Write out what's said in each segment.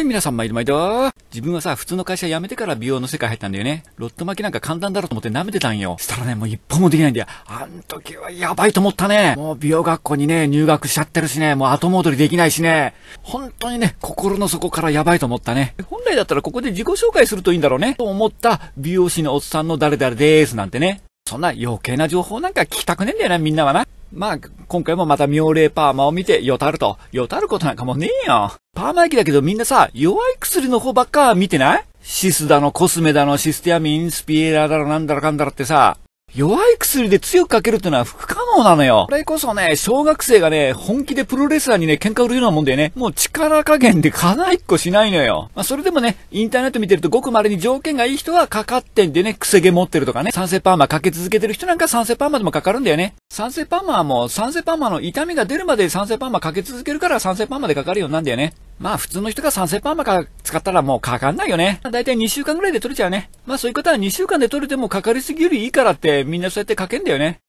い、皆さん、毎度毎度。自分はさ、普通の会社辞めてから美容の世界入ったんだよね。ロット巻きなんか簡単だろうと思って舐めてたんよ。したらね、もう一歩もできないんだよ。あん時はやばいと思ったね。もう美容学校にね、入学しちゃってるしね、もう後戻りできないしね。本当にね、心の底からやばいと思ったね。本来だったらここで自己紹介するといいんだろうね。と思った美容師のおっさんの誰々でーすなんてね。そんな余計な情報なんか聞きたくねえんだよな、みんなはな。まあ、今回もまた妙齢パーマを見て、よたると。よたることなんかもねえよ。パーマ液だけどみんなさ、弱い薬の方ばっか見てないシスだの、コスメだの、システアミン、スピエラだの、なんだらかんだらってさ、弱い薬で強くかけるってのは不可能なのよ。これこそね、小学生がね、本気でプロレスラーにね、喧嘩売るようなもんだよね、もう力加減でかないっこしないのよ。まあ、それでもね、インターネット見てるとごく稀に条件がいい人はかかってんでね、くせ毛持ってるとかね、酸性パーマかけ続けてる人なんか酸性パーマでもかかるんだよね。酸性パーマはもう、酸性パーマの痛みが出るまで酸性パーマかけ続けるから酸性パーマでかかるようになるんだよね。まあ普通の人が酸性パーマか使ったらもうかかんないよね。だいたい2週間ぐらいで取れちゃうね。まあそういう方は2週間で取れてもかかりすぎよりいいからってみんなそうやってかけんだよね。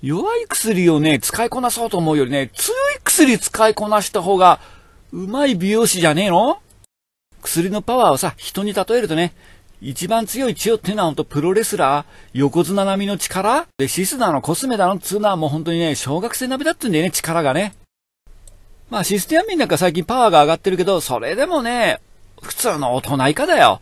弱い薬をね、使いこなそうと思うよりね、強い薬使いこなした方がうまい美容師じゃねえの薬のパワーをさ、人に例えるとね、一番強い血をってのはほんとプロレスラー、横綱並みの力で、シスナーの、コスメだのっつうのはもう本当にね、小学生並みだってんだよね、力がね。まあシステムアミンなんか最近パワーが上がってるけど、それでもね、普通の大人以下だよ。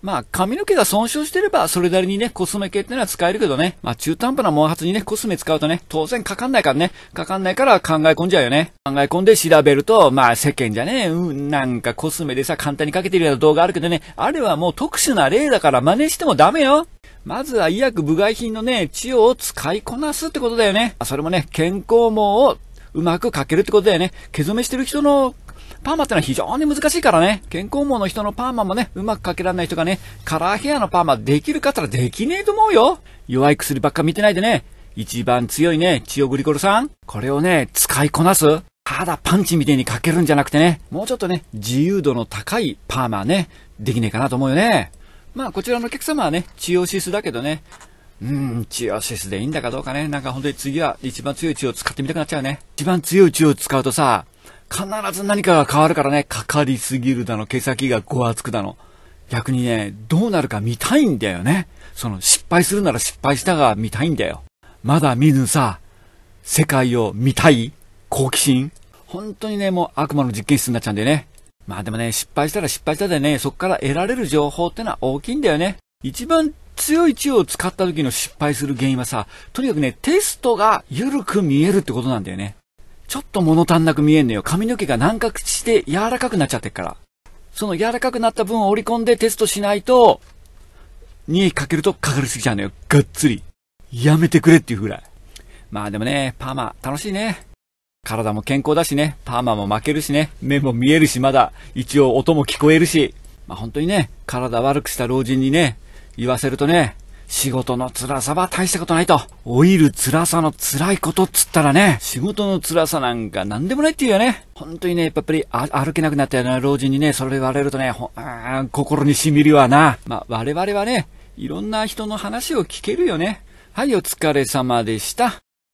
まあ髪の毛が損傷してればそれなりにね、コスメ系ってのは使えるけどね。まあ中途半端な毛髪にね、コスメ使うとね、当然かかんないからね。かかんないから考え込んじゃうよね。考え込んで調べると、まあ世間じゃね、うん、なんかコスメでさ、簡単にかけてるような動画あるけどね、あれはもう特殊な例だから真似してもダメよ。まずは医薬部外品のね、治療を使いこなすってことだよね。それもね、健康網をうまくかけるってことだよね。毛染めしてる人のパーマってのは非常に難しいからね。健康網の人のパーマもね、うまくかけられない人がね、カラーヘアのパーマできるかったらできねえと思うよ。弱い薬ばっか見てないでね。一番強いね、チオグリコルん。これをね、使いこなす。ただパンチみたいにかけるんじゃなくてね、もうちょっとね、自由度の高いパーマね、できねえかなと思うよね。まあ、こちらのお客様はね、治療指数だけどね、うん、チオシスでいいんだかどうかね。なんか本当に次は一番強い血を使ってみたくなっちゃうね。一番強い血を使うとさ、必ず何かが変わるからね。かかりすぎるだの、毛先がごわつくだの。逆にね、どうなるか見たいんだよね。その失敗するなら失敗したが見たいんだよ。まだ見ぬさ、世界を見たい好奇心本当にね、もう悪魔の実験室になっちゃうんだよね。まあでもね、失敗したら失敗したでね、そこから得られる情報ってのは大きいんだよね。一番強い血を使った時の失敗する原因はさ、とにかくね、テストが緩く見えるってことなんだよね。ちょっと物足んなく見えんのよ。髪の毛が軟角して柔らかくなっちゃってるから。その柔らかくなった分を織り込んでテストしないと、にかけるとかかりすぎちゃうのよ。がっつり。やめてくれっていうぐらい。まあでもね、パーマ楽しいね。体も健康だしね、パーマも負けるしね、目も見えるしまだ、一応音も聞こえるし、まあ本当にね、体悪くした老人にね、言わせるとね、仕事の辛さは大したことないと。老いる辛さの辛いことっつったらね、仕事の辛さなんか何でもないっていうよね。本当にね、やっぱり歩けなくなったような老人にね、それ言われるとね、ほあ心に染みるわな。まあ、我々はね、いろんな人の話を聞けるよね。はい、お疲れ様でした。